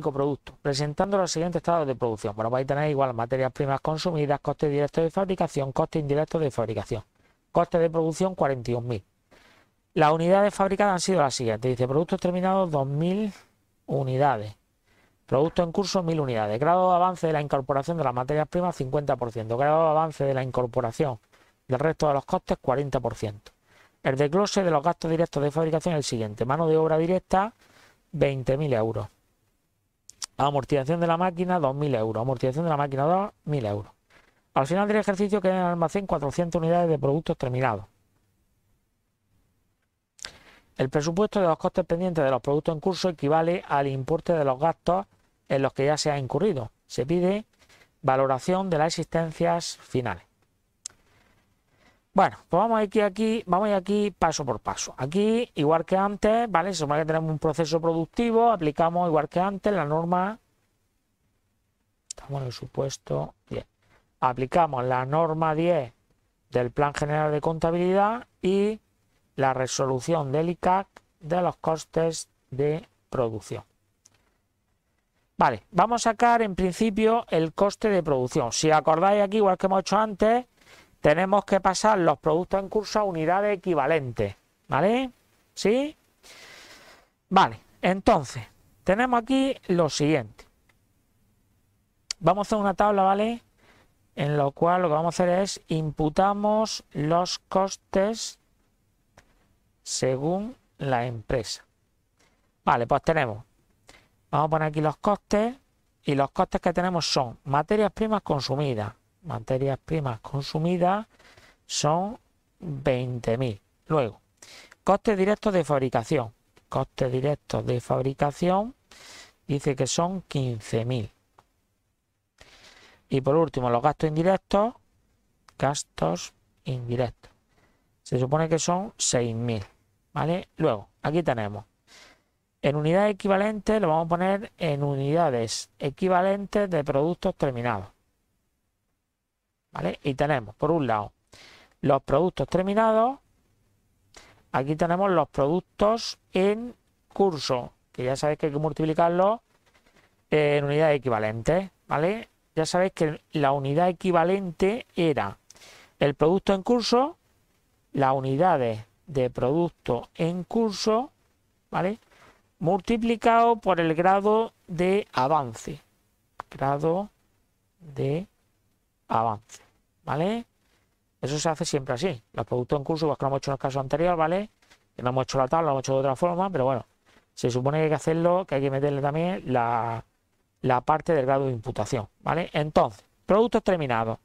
producto, presentando los siguientes estados de producción. Bueno, vais a tener igual materias primas consumidas, coste directo de fabricación, coste indirecto de fabricación. Coste de producción 41.000. Las unidades fabricadas han sido las siguientes. Dice productos terminados 2.000 unidades. Producto en curso 1.000 unidades. Grado de avance de la incorporación de las materias primas 50%. Grado de avance de la incorporación del resto de los costes 40%. El desglose de los gastos directos de fabricación es el siguiente. Mano de obra directa 20.000 euros. Amortización de la máquina, 2.000 euros. Amortización de la máquina, 2.000 euros. Al final del ejercicio quedan en el almacén 400 unidades de productos terminados. El presupuesto de los costes pendientes de los productos en curso equivale al importe de los gastos en los que ya se ha incurrido. Se pide valoración de las existencias finales. Bueno, pues vamos aquí, aquí, vamos aquí paso por paso. Aquí, igual que antes, ¿vale? Se que tenemos un proceso productivo, aplicamos igual que antes la norma. Estamos en el supuesto 10. Aplicamos la norma 10 del Plan General de Contabilidad y la resolución del ICAC de los costes de producción. Vale, vamos a sacar en principio el coste de producción. Si acordáis aquí, igual que hemos hecho antes, tenemos que pasar los productos en curso a unidades equivalentes. ¿Vale? ¿Sí? Vale, entonces, tenemos aquí lo siguiente. Vamos a hacer una tabla, ¿vale? En lo cual lo que vamos a hacer es imputamos los costes según la empresa. Vale, pues tenemos. Vamos a poner aquí los costes. Y los costes que tenemos son materias primas consumidas, materias primas consumidas son 20.000. Luego, costes directos de fabricación. Costes directos de fabricación dice que son 15.000. Y por último, los gastos indirectos. Gastos indirectos. Se supone que son 6.000. ¿Vale? Luego, aquí tenemos. En unidades equivalentes lo vamos a poner en unidades equivalentes de productos terminados. Y tenemos, por un lado, los productos terminados. Aquí tenemos los productos en curso, que ya sabéis que hay que multiplicarlos en unidades equivalentes, ¿vale? Ya sabéis que la unidad equivalente era el producto en curso, las unidades de producto en curso, ¿vale? Multiplicado por el grado de avance. Grado de avance. ¿vale? Eso se hace siempre así. Los productos en curso, pues que lo hemos hecho en el caso anterior, ¿vale? Que no hemos hecho la tabla, lo hemos hecho de otra forma, pero bueno, se supone que hay que hacerlo, que hay que meterle también la, parte del grado de imputación, ¿vale? Entonces, productos terminados.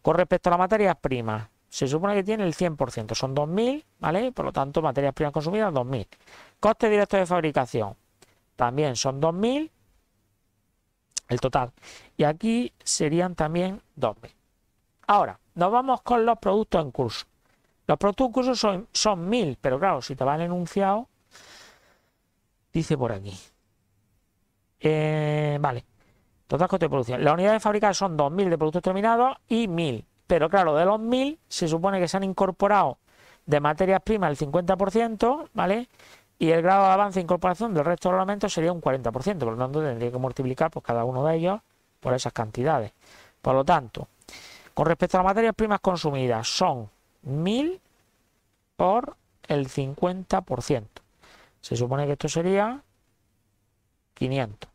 Con respecto a las materias primas, se supone que tiene el 100%, son 2.000, ¿vale? Por lo tanto, materias primas consumidas, 2.000. Coste directo de fabricación, también son 2.000, el total. Y aquí serían también 2.000. Ahora, nos vamos con los productos en curso. Los productos en curso son, son mil, pero claro, si te van enunciado, dice por aquí. Eh, vale, total coste de producción. Las unidades fabricadas son 2.000 de productos terminados y 1.000. Pero claro, de los 1.000 se supone que se han incorporado de materias primas el 50%, ¿vale? Y el grado de avance e incorporación del resto de los elementos sería un 40%. Por lo tanto, tendría que multiplicar pues, cada uno de ellos por esas cantidades. Por lo tanto, con respecto a las materias primas consumidas, son 1000 por el 50%. Se supone que esto sería 500.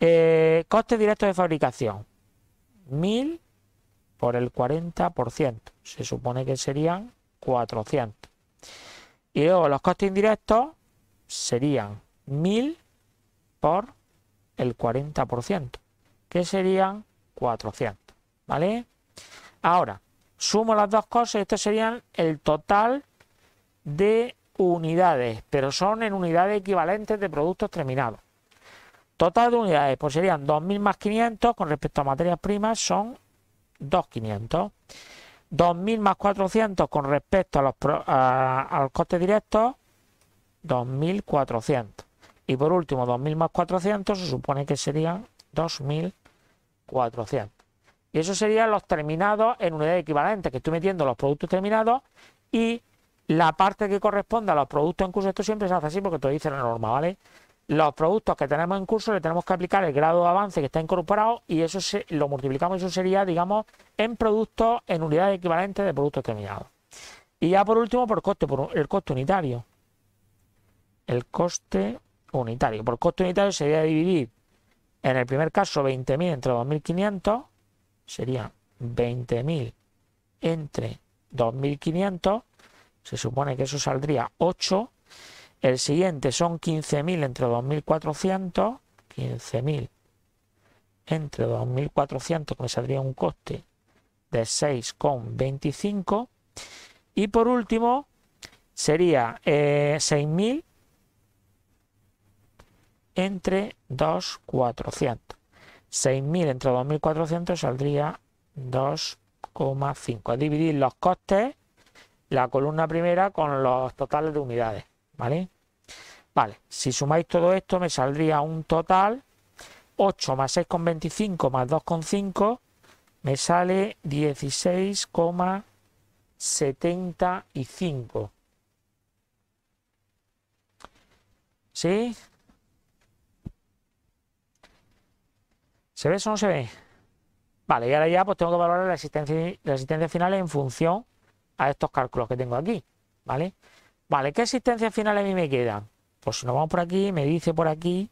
Eh, costes directos de fabricación, 1000 por el 40%. Se supone que serían 400. Y luego los costes indirectos serían 1000 por el 40%, que serían 400. ¿Vale? Ahora, sumo las dos cosas, esto serían el total de unidades, pero son en unidades equivalentes de productos terminados. Total de unidades, pues serían 2.000 más 500 con respecto a materias primas, son 2.500. 2.000 más 400 con respecto a los, a, costes 2.400. Y por último, 2.000 más 400 se supone que serían 2.400. Y eso serían los terminados en unidades equivalentes, que estoy metiendo los productos terminados y la parte que corresponde a los productos en curso. Esto siempre se hace así porque te dice la norma, ¿vale? Los productos que tenemos en curso le tenemos que aplicar el grado de avance que está incorporado y eso se, lo multiplicamos, y eso sería, digamos, en productos, en unidades equivalentes de productos terminados. Y ya por último, por coste, por el coste unitario. El coste unitario. Por coste unitario sería dividir, en el primer caso, 20.000 entre 2.500 sería 20.000 entre 2.500, se supone que eso saldría 8. El siguiente son 15.000 entre 2.400, 15.000 entre 2.400, que me saldría un coste de 6,25. Y por último, sería 6.000 eh, entre 2.400. 6.000 entre 2.400 saldría 2,5. Dividir los costes, la columna primera con los totales de unidades, ¿vale? Vale, si sumáis todo esto me saldría un total 8 más 6,25 más 2,5 me sale 16,75. ¿Sí? ¿Se ve eso o no se ve? Vale, y ahora ya pues tengo que valorar la existencia, final en función a estos cálculos que tengo aquí, ¿vale? Vale, ¿qué existencias final a mí me quedan? Pues si nos vamos por aquí, me dice por aquí,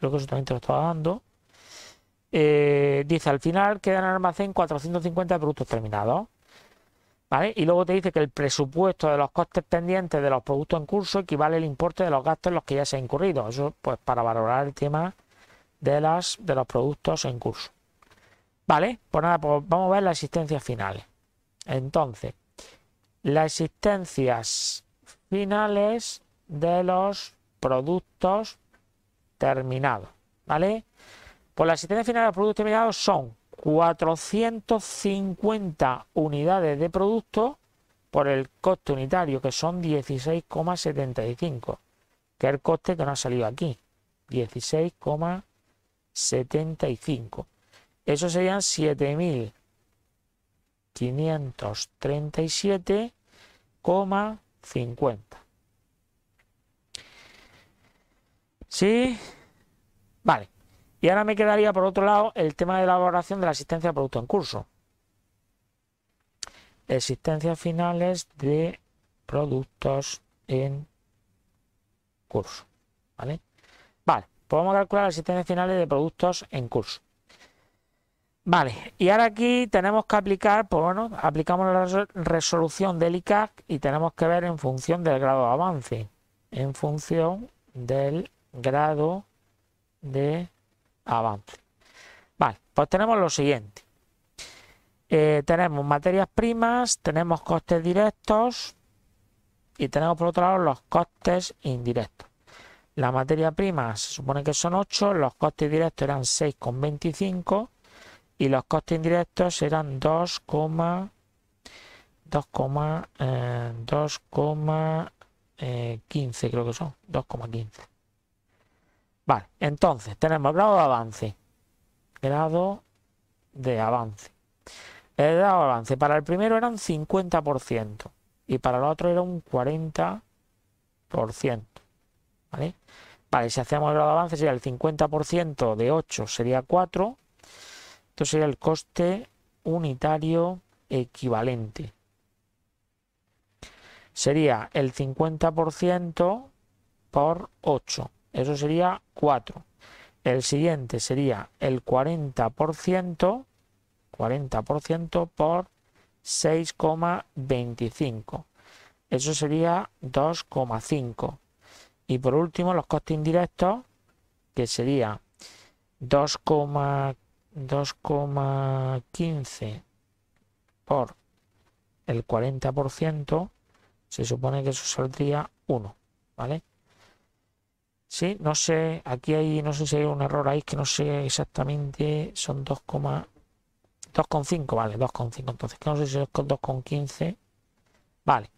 creo que eso también te lo estaba dando, eh, dice al final quedan en almacén 450 productos terminados, ¿vale? Y luego te dice que el presupuesto de los costes pendientes de los productos en curso equivale al importe de los gastos en los que ya se ha incurrido. Eso pues para valorar el tema de, las, de los productos en curso. Vale, pues nada, pues vamos a ver las existencias finales. Entonces, las existencias finales de los productos terminados. ¿Vale? Pues las existencias finales de los productos terminados son 450 unidades de producto por el coste unitario, que son 16,75, que es el coste que nos ha salido aquí, 16,75. 75. Eso serían 7.537,50. ¿Sí? Vale. Y ahora me quedaría, por otro lado, el tema de elaboración de la asistencia de producto en curso. Existencias finales de productos en curso. ¿Vale? Vale. Podemos calcular las existencias finales de productos en curso. Vale, y ahora aquí tenemos que aplicar, pues bueno, aplicamos la resolución del ICAC y tenemos que ver en función del grado de avance. En función del grado de avance. Vale, pues tenemos lo siguiente. Eh, tenemos materias primas, tenemos costes directos y tenemos por otro lado los costes indirectos. La materia prima se supone que son 8, los costes directos eran 6,25 y los costes indirectos eran 2, 2,15 eh, eh, creo que son, 2,15. Vale, entonces tenemos grado de avance. Grado de avance. El grado de avance para el primero era un 50% y para el otro era un 40%. ¿vale? si hacemos el grado avance sería el 50% de 8 sería 4. entonces sería el coste unitario equivalente. Sería el 50% por 8. Eso sería 4. El siguiente sería el 40%, 40% por 6,25. Eso sería 2,5 y por último, los costes indirectos, que sería 2,15 por el 40%, se supone que eso saldría 1, ¿vale? Sí, no sé, aquí hay, no sé si hay un error ahí, que no sé exactamente, son 2,5, vale, 2,5, entonces que no sé si es 2,15, vale.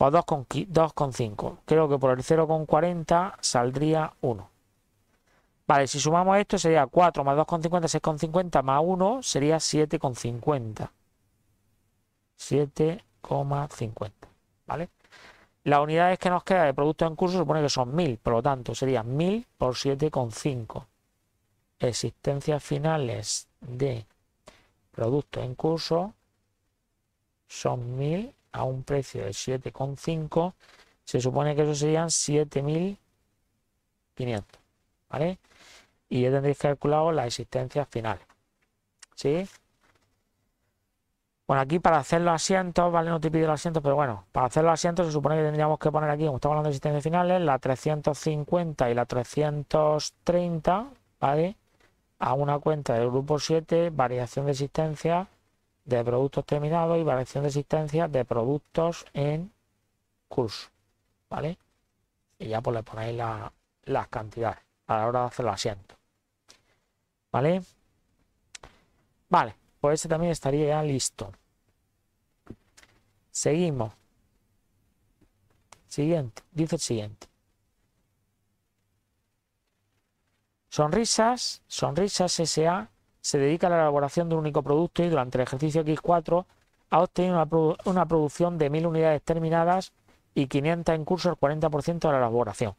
Pues o 2,5. Creo que por el 0,40 saldría 1. Vale, si sumamos esto sería 4 más 2,50, 6,50 más 1 sería 7,50. 7,50. ¿Vale? Las unidades que nos queda de productos en curso supone que son 1000, por lo tanto sería 1000 por 7,5. Existencias finales de producto en curso son 1000 a un precio de 7,5, se supone que eso serían 7.500, ¿vale? Y ya tendréis calculado las existencias finales, ¿sí? Bueno, aquí para hacer los asientos, ¿vale? No te pido los asientos, pero bueno, para hacer los asientos se supone que tendríamos que poner aquí, como estamos hablando de existencias finales, la 350 y la 330, ¿vale? A una cuenta del grupo 7, variación de existencia, de productos terminados y variación de existencia de productos en curso. ¿Vale? Y ya pues le ponéis las cantidades a la hora de hacerlo asiento, ¿Vale? Vale, pues este también estaría ya listo. Seguimos. Siguiente, dice el siguiente. Sonrisas, sonrisas SA se dedica a la elaboración de un único producto y durante el ejercicio X4 ha obtenido una, producción de 1.000 unidades terminadas y 500 en curso, el 40% de la elaboración.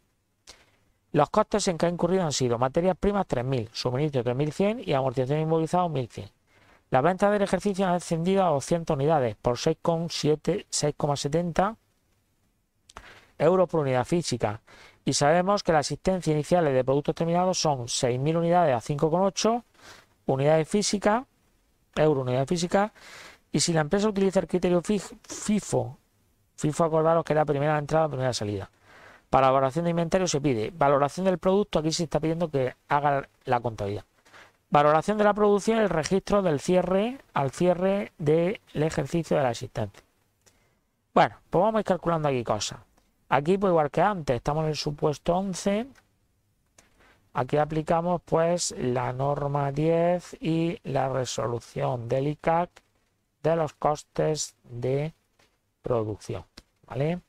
Los costes en que ha incurrido han sido materias primas 3.000, suministro 3.100 y amortización inmovilizada 1.100. Las ventas del ejercicio han ascendido a 200 unidades por 6,70 euros por unidad física y sabemos que las existencias iniciales de productos terminados son 6.000 unidades a 5,8 unidades físicas, euro unidades física y si la empresa utiliza el criterio FIFO, FIFO acordaros que era primera entrada, primera salida. Para valoración de inventario se pide valoración del producto, aquí se está pidiendo que haga la contabilidad. Valoración de la producción, el registro del cierre al cierre del ejercicio de la existencia. Bueno, pues vamos a ir calculando aquí cosas. Aquí, pues igual que antes, estamos en el supuesto 11, Aquí aplicamos pues la norma 10 y la resolución del ICAC de los costes de producción. ¿Vale?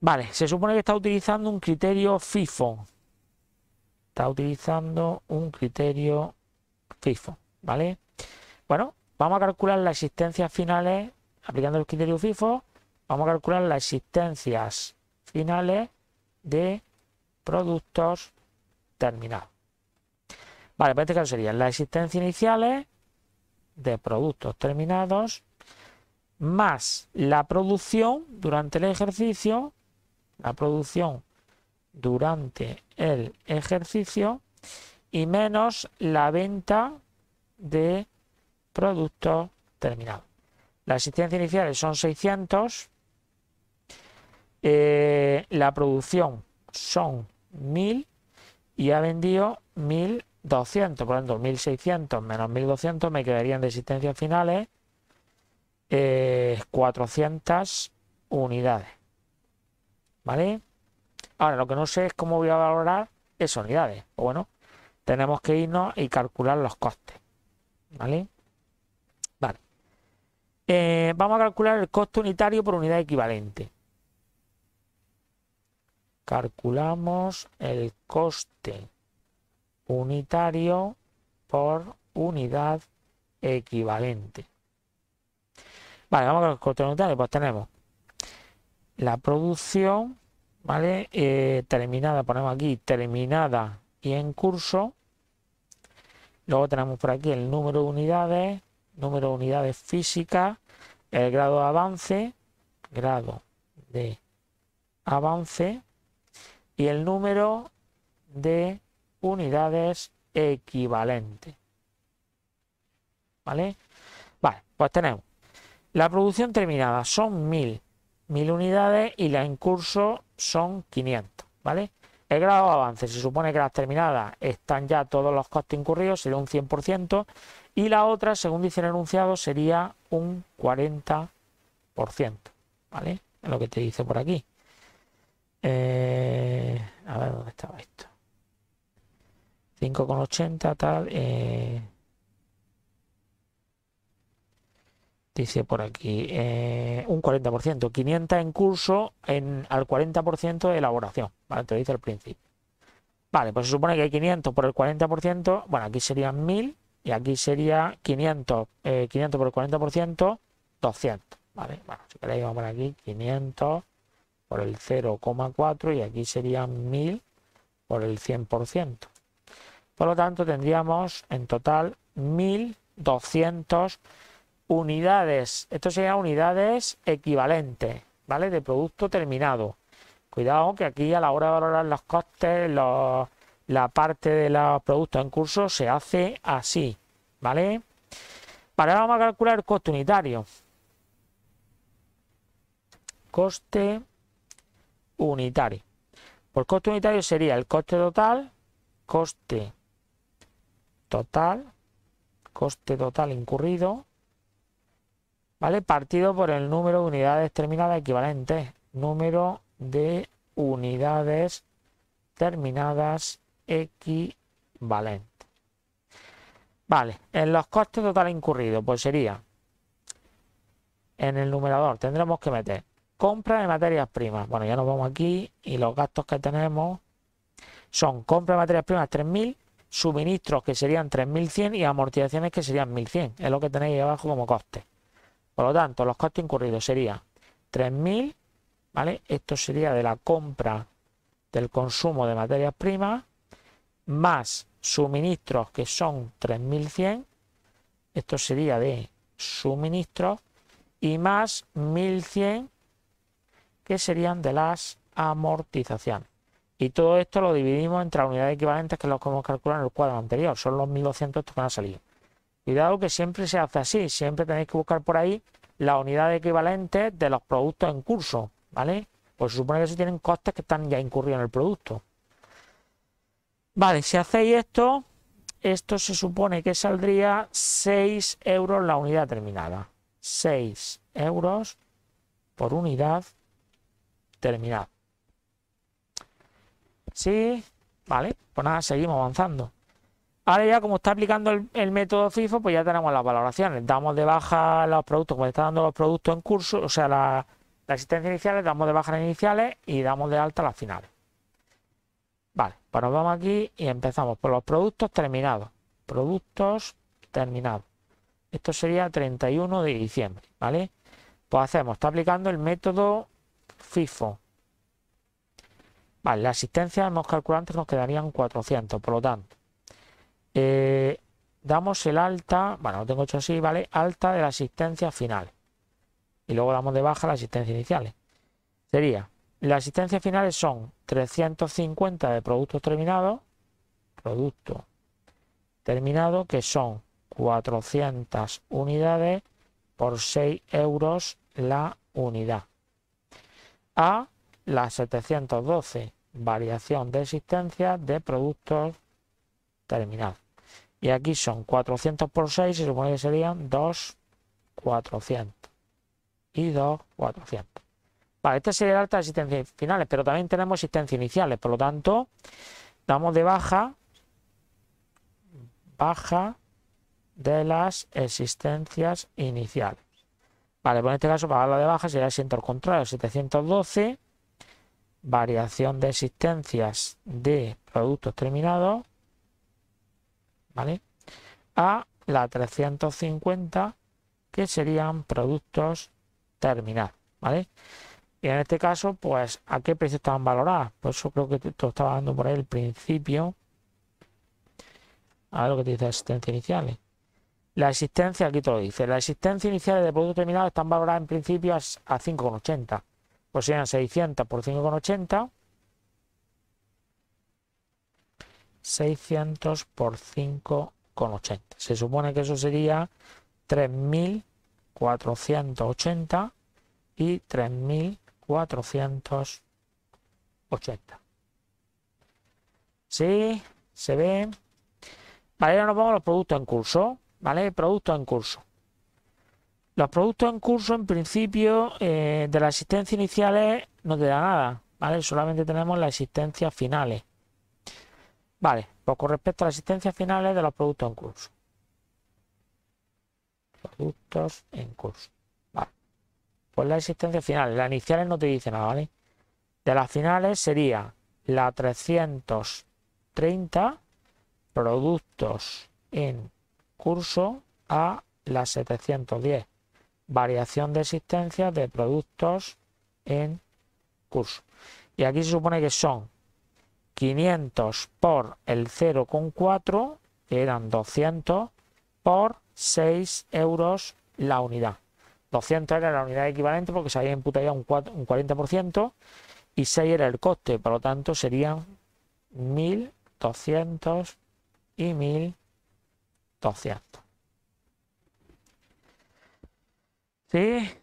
Vale, se supone que está utilizando un criterio FIFO. Está utilizando un criterio FIFO. ¿Vale? Bueno, vamos a calcular las existencias finales aplicando el criterio FIFO. Vamos a calcular las existencias finales de productos terminado. Vale, pues este caso serían las existencias iniciales de productos terminados más la producción durante el ejercicio, la producción durante el ejercicio y menos la venta de productos terminados. La existencia iniciales son 600, eh, la producción son 1000 y ha vendido 1200, por tanto, 1600 menos 1200 me quedarían de existencias finales 400 eh, unidades. ¿Vale? Ahora, lo que no sé es cómo voy a valorar esas unidades. bueno, tenemos que irnos y calcular los costes. ¿Vale? Vale. Eh, vamos a calcular el coste unitario por unidad equivalente calculamos el coste unitario por unidad equivalente. Vale, vamos con el coste unitario. Pues tenemos la producción, ¿vale? Eh, terminada, ponemos aquí terminada y en curso. Luego tenemos por aquí el número de unidades, número de unidades físicas, el grado de avance, grado de avance, y el número de unidades equivalente. ¿Vale? Vale, pues tenemos la producción terminada son 1000, unidades y la en curso son 500, ¿vale? El grado de avance se supone que las terminadas están ya todos los costes incurridos, sería un 100%, y la otra, según dice el enunciado, sería un 40%, ¿vale? Es lo que te dice por aquí. Eh, a ver dónde estaba esto. 5,80 tal. Eh. dice por aquí eh, un 40%. 500 en curso en, al 40% de elaboración. Vale, te lo dice al principio. Vale, pues se supone que hay 500 por el 40%. Bueno, aquí serían 1000 y aquí sería 500, 500 por el 40%, 200. Vale, bueno, si queréis vamos por aquí 500 por el 0,4 y aquí serían 1000 por el 100%. Por lo tanto, tendríamos en total 1200 unidades. Esto sería unidades equivalentes, ¿vale? De producto terminado. Cuidado que aquí a la hora de valorar los costes, la parte de los productos en curso se hace así, ¿vale? para ahora vamos a calcular el coste unitario. Coste unitario. Por coste unitario sería el coste total, coste total, coste total incurrido, ¿vale? Partido por el número de unidades terminadas equivalentes, número de unidades terminadas equivalentes. Vale, en los costes total incurridos, pues sería, en el numerador tendremos que meter Compra de materias primas. Bueno, ya nos vamos aquí y los gastos que tenemos son compra de materias primas 3.000, suministros que serían 3.100 y amortizaciones que serían 1.100. Es lo que tenéis ahí abajo como coste. Por lo tanto, los costes incurridos serían 3.000, ¿vale? Esto sería de la compra del consumo de materias primas, más suministros que son 3.100, esto sería de suministros, y más 1.100 que serían de las amortizaciones. Y todo esto lo dividimos entre unidades equivalentes que es lo que hemos calculado en el cuadro anterior, son los 1200 estos que a salir Cuidado que siempre se hace así, siempre tenéis que buscar por ahí la unidad equivalente de los productos en curso, ¿vale? Pues se supone que se tienen costes que están ya incurridos en el producto. Vale, si hacéis esto, esto se supone que saldría 6 euros la unidad terminada. 6 euros por unidad terminado Sí, vale, pues nada, seguimos avanzando. Ahora ya como está aplicando el, método FIFO, pues ya tenemos las valoraciones. Damos de baja los productos, como está dando los productos en curso, o sea, la existencia inicial damos de baja las iniciales y damos de alta las finales. Vale, pues nos vamos aquí y empezamos por los productos terminados. Productos terminados. Esto sería 31 de diciembre, ¿vale? Pues hacemos, está aplicando el método FIFO. Vale, la asistencia hemos calculado antes nos quedarían 400, por lo tanto. Eh, damos el alta, bueno, lo tengo hecho así, ¿vale? Alta de la asistencia final. Y luego damos de baja la asistencia inicial. Sería, la asistencia finales son 350 de productos terminados, producto terminado, que son 400 unidades por 6 euros la unidad a la 712, variación de existencia de productos terminados. Y aquí son 400 por 6, y supone que serían 2, 400. Y 2, 400. Vale, este sería el alta de existencias finales, pero también tenemos existencias iniciales. Por lo tanto, damos de baja, baja de las existencias iniciales. Vale, pues en este caso para la de baja sería siento al contrario, 712. Variación de existencias de productos terminados. ¿Vale? A la 350, que serían productos terminados. ¿Vale? Y en este caso, pues, ¿a qué precio estaban valoradas? Por eso creo que te estaba dando por ahí el principio. A ver lo que te dice existencia iniciales. La existencia, aquí te lo dice, la existencia inicial de producto terminado están valoradas en principio a, 5,80. Pues serían 600 por 5,80. 600 por 5,80. Se supone que eso sería 3.480 y 3.480. ¿Sí? ¿Se ve? Vale, ahora nos vamos los productos en curso. ¿vale? Productos en curso. Los productos en curso, en principio, eh, de las existencias iniciales no te da nada, ¿vale? Solamente tenemos las existencias finales. Vale, pues con respecto a las existencias finales de los productos en curso. Productos en curso. Vale. Pues la existencia final, las iniciales no te dice nada, ¿vale? De las finales sería la 330 productos en curso a la 710, variación de existencia de productos en curso. Y aquí se supone que son 500 por el 0,4, que eran 200, por 6 euros la unidad. 200 era la unidad equivalente porque se había imputado un, un 40% y 6 era el coste, por lo tanto serían 1.200 y 1.000 cierto. ¿Sí?